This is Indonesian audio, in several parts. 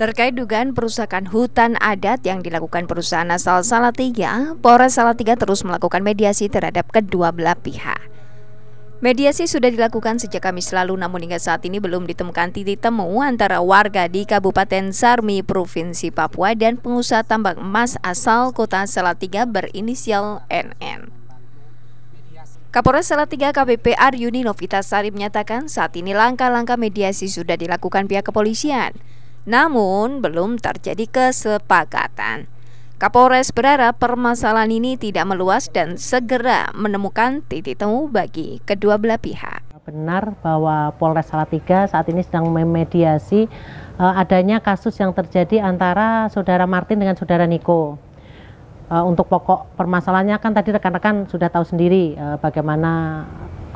Terkait dugaan perusakan hutan adat yang dilakukan perusahaan asal Salatiga, Polres Salatiga terus melakukan mediasi terhadap kedua belah pihak. Mediasi sudah dilakukan sejak Kamis lalu namun hingga saat ini belum ditemukan titik temu antara warga di Kabupaten Sarmi, Provinsi Papua dan pengusaha tambang emas asal kota Salatiga berinisial NN. Kapolres Salatiga KBP Aryuni Novita Sari menyatakan saat ini langkah-langkah mediasi sudah dilakukan pihak kepolisian. Namun, belum terjadi kesepakatan. Kapolres berharap permasalahan ini tidak meluas dan segera menemukan titik temu bagi kedua belah pihak. Benar bahwa Polres Salatiga saat ini sedang memediasi uh, adanya kasus yang terjadi antara saudara Martin dengan saudara Niko. Uh, untuk pokok permasalahannya kan tadi rekan-rekan sudah tahu sendiri uh, bagaimana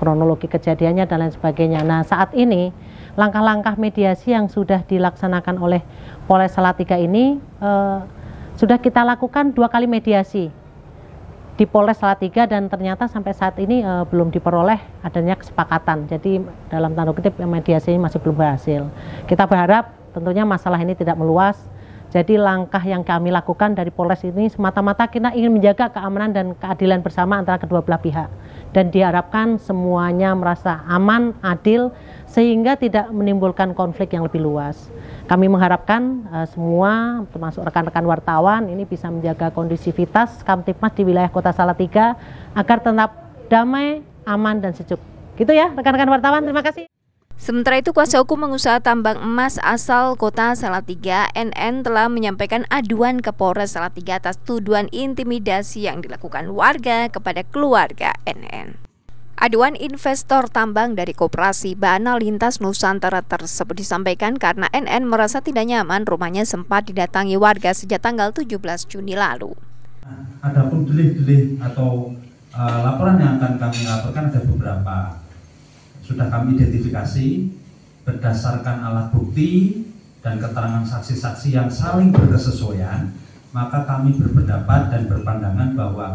kronologi kejadiannya dan lain sebagainya. Nah, saat ini langkah-langkah mediasi yang sudah dilaksanakan oleh Polres Salatiga ini eh, sudah kita lakukan dua kali mediasi di Polres Salatiga dan ternyata sampai saat ini eh, belum diperoleh adanya kesepakatan. Jadi dalam tanda kutip mediasi ini masih belum berhasil. Kita berharap tentunya masalah ini tidak meluas jadi langkah yang kami lakukan dari Polres ini semata-mata kita ingin menjaga keamanan dan keadilan bersama antara kedua belah pihak dan diharapkan semuanya merasa aman, adil, sehingga tidak menimbulkan konflik yang lebih luas. Kami mengharapkan uh, semua, termasuk rekan-rekan wartawan, ini bisa menjaga kondusivitas Kamtipmas di wilayah Kota Salatiga agar tetap damai, aman, dan sejuk. Gitu ya, rekan-rekan wartawan. Terima kasih. Sementara itu, kuasa hukum pengusaha tambang emas asal kota Salatiga, NN telah menyampaikan aduan ke Polres Salatiga atas tuduhan intimidasi yang dilakukan warga kepada keluarga NN. Aduan investor tambang dari Koperasi Bana Lintas Nusantara tersebut disampaikan karena NN merasa tidak nyaman rumahnya sempat didatangi warga sejak tanggal 17 Juni lalu. Adapun delik-delik atau uh, laporan yang akan kami laporkan ada beberapa sudah kami identifikasi berdasarkan alat bukti dan keterangan saksi-saksi yang saling berkesesuaian, maka kami berpendapat dan berpandangan bahwa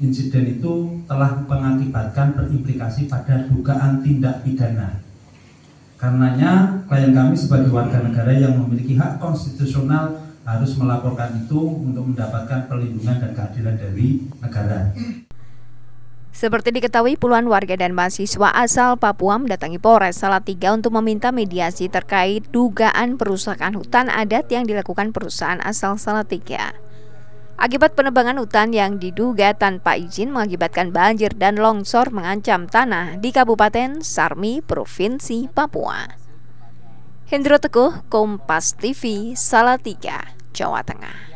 insiden itu telah mengakibatkan berimplikasi pada dugaan tindak pidana. Karenanya, klien kami sebagai warga negara yang memiliki hak konstitusional harus melaporkan itu untuk mendapatkan perlindungan dan keadilan dari negara. Seperti diketahui, puluhan warga dan mahasiswa asal Papua mendatangi Polres Salatiga untuk meminta mediasi terkait dugaan perusakan hutan adat yang dilakukan perusahaan asal Salatiga. Akibat penebangan hutan yang diduga tanpa izin mengakibatkan banjir dan longsor mengancam tanah di Kabupaten Sarmi, Provinsi Papua. Hendro Teguh, Kompas TV, Salatiga, Jawa Tengah.